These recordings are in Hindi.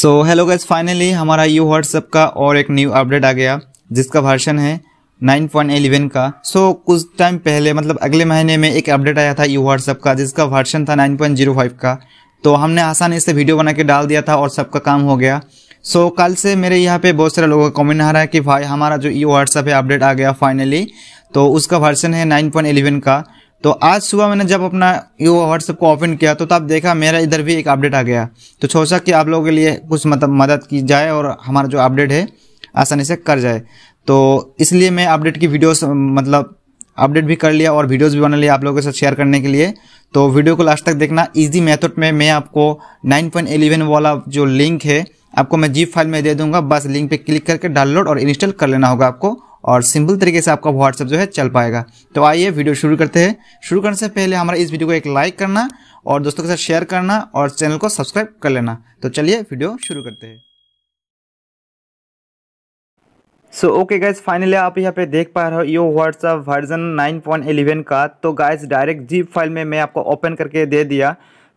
सो हेलो गैस फाइनली हमारा यू व्हाट्सअप का और एक न्यू अपडेट आ गया जिसका वर्षन है 9.11 का सो so, कुछ टाइम पहले मतलब अगले महीने में एक अपडेट आया था यू व्हाट्सअप का जिसका वर्षन था 9.05 का तो हमने आसानी से वीडियो बना के डाल दिया था और सबका काम हो गया सो so, कल से मेरे यहाँ पे बहुत सारे लोगों का कॉमेंट आ रहा है कि भाई हमारा जो यू व्हाट्सएप है अपडेट आ गया फाइनली तो उसका वर्सन है 9.11 का तो आज सुबह मैंने जब अपना यो व्हाट्सएप को ओपन किया तो तब देखा मेरा इधर भी एक अपडेट आ गया तो सोचा कि आप लोगों के लिए कुछ मतलब मदद की जाए और हमारा जो अपडेट है आसानी से कर जाए तो इसलिए मैं अपडेट की वीडियोस मतलब अपडेट भी कर लिया और वीडियोस भी बना लिया आप लोगों के साथ शेयर करने के लिए तो वीडियो को लास्ट तक देखना इजी मेथड में मैं आपको 9.11 वाला जो लिंक है आपको मैं जीप फाइल में दे दूंगा बस लिंक पे क्लिक करके डाउनलोड और इंस्टॉल कर लेना होगा आपको और सिंपल तरीके से आपका व्हाट्सअप जो है चल पाएगा तो आइए वीडियो शुरू करते हैं शुरू करने से पहले हमारा इस वीडियो को एक लाइक करना और दोस्तों के साथ शेयर करना और चैनल को सब्सक्राइब कर लेना तो चलिए वीडियो शुरू करते हैं सो ओके गाइज फाइनली आप यहाँ पे देख पा रहे हो यो व्हाट्सअप वर्जन 9.11 का तो गाइज डायरेक्ट जीप फाइल में मैं आपको ओपन करके दे दिया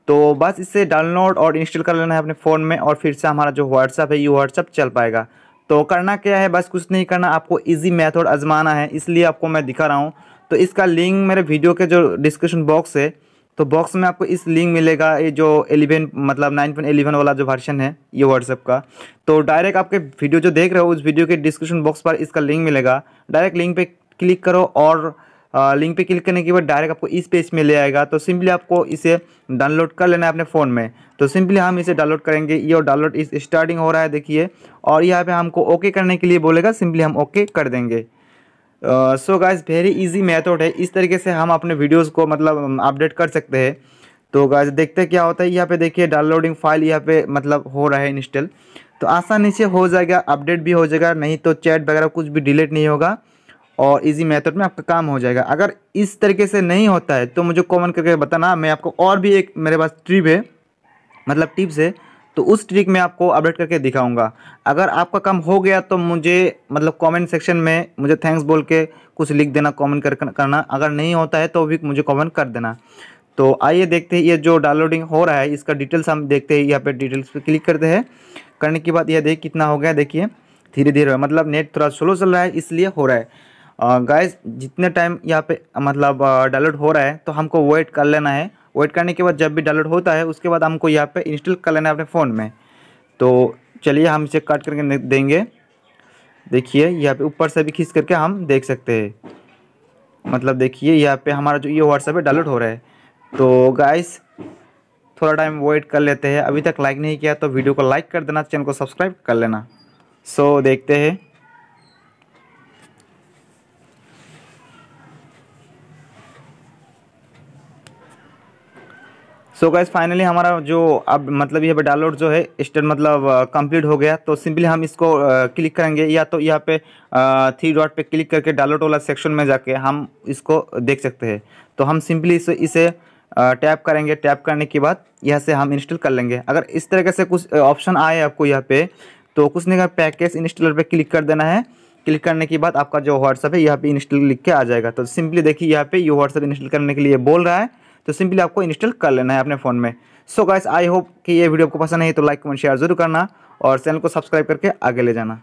तो बस इसे डाउनलोड और इंस्टॉल कर लेना है अपने फ़ोन में और फिर से हमारा जो व्हाट्सअप है ये व्हाट्सअप चल पाएगा तो करना क्या है बस कुछ नहीं करना आपको इजी मेथड आजमाना है इसलिए आपको मैं दिखा रहा हूँ तो इसका लिंक मेरे वीडियो के जो डिस्क्रिप्शन बॉक्स है तो बॉक्स में आपको इस लिंक मिलेगा ये जो एलिवन मतलब नाइन पॉइंट एलिवन वाला जो वर्जन है ये व्हाट्सएप का तो डायरेक्ट आपके वीडियो जो देख रहे हो उस वीडियो के डिस्क्रिप्शन बॉक्स पर इसका लिंक मिलेगा डायरेक्ट लिंक पर क्लिक करो और लिंक पे क्लिक करने के बाद डायरेक्ट आपको इस पेज में ले आएगा तो सिंपली आपको इसे डाउनलोड कर लेना है अपने फ़ोन में तो सिंपली हम इसे डाउनलोड करेंगे ये और डाउनलोड इस स्टार्टिंग हो रहा है देखिए और यहाँ पे हमको ओके करने के लिए बोलेगा सिंपली हम ओके कर देंगे so guys very easy method है इस तरीके से हम अपने वीडियोज़ को मतलब अपडेट um, कर सकते हैं तो गाइज देखते क्या होता है यहाँ पे देखिए डाउनलोडिंग फाइल यहाँ पे मतलब हो रहा है इंस्टॉल तो आसानी से हो जाएगा अपडेट भी हो जाएगा नहीं तो चैट वगैरह कुछ भी डिलीट नहीं होगा और इजी मेथड में आपका काम हो जाएगा अगर इस तरीके से नहीं होता है तो मुझे कॉमन करके बताना मैं आपको और भी एक मेरे पास ट्रिप है मतलब टिप्स है तो उस ट्रिक में आपको अपडेट करके दिखाऊंगा अगर आपका काम हो गया तो मुझे मतलब कमेंट सेक्शन में मुझे थैंक्स बोल के कुछ लिख देना कमेंट कर करना अगर नहीं होता है तो भी मुझे कमेंट कर देना तो आइए देखते हैं ये जो डाउनलोडिंग हो रहा है इसका डिटेल्स हम देखते हैं यहाँ पे डिटेल्स पे क्लिक करते हैं करने के बाद यह देख कितना हो गया देखिए धीरे धीरे मतलब नेट थोड़ा स्लो चल रहा है इसलिए हो रहा है गाइस जितने टाइम यहाँ पे मतलब डाउनलोड हो रहा है तो हमको वेट कर लेना है वेट करने के बाद जब भी डाउनलोड होता है उसके बाद हमको यहाँ पे इंस्टॉल कर लेना है अपने फ़ोन में तो चलिए हम इसे कट करके देंगे देखिए यहाँ पे ऊपर से भी खींच करके हम देख सकते हैं मतलब देखिए यहाँ पे हमारा जो ये व्हाट्सअप है डाउनलोड हो रहा है तो गाइस थोड़ा टाइम वेट कर लेते हैं अभी तक लाइक नहीं किया तो वीडियो को लाइक कर देना चैनल को सब्सक्राइब कर लेना सो देखते हैं सो गैस फाइनली हमारा जो अब मतलब यहाँ पे डाउनलोड जो है स्टेट मतलब कंप्लीट uh, हो गया तो सिंपली हम इसको क्लिक uh, करेंगे या तो यहाँ पे थ्री uh, डॉट पे क्लिक करके डाउनलोड वाला सेक्शन में जाके हम इसको देख सकते हैं तो हम सिंपली इसे इसे टैप करेंगे टैप करने के बाद यहाँ से हम इंस्टॉल कर लेंगे अगर इस तरीके से कुछ ऑप्शन आए आपको यहाँ पे तो कुछ नहीं पैकेज इंस्टॉलर पर क्लिक कर देना है क्लिक करने के बाद आपका जो व्हाट्सअप है यहाँ पे इंस्टॉल लिख के आ जाएगा तो सिंपली देखिए यहाँ पे ये व्हाट्सअप इंस्टॉल करने के लिए बोल रहा है तो सिंपली आपको इंस्टॉल कर लेना है अपने फ़ोन में सो गाइस आई होप कि ये वीडियो आपको पसंद है तो लाइक कमेंट शेयर जरूर करना और चैनल को सब्सक्राइब करके आगे ले जाना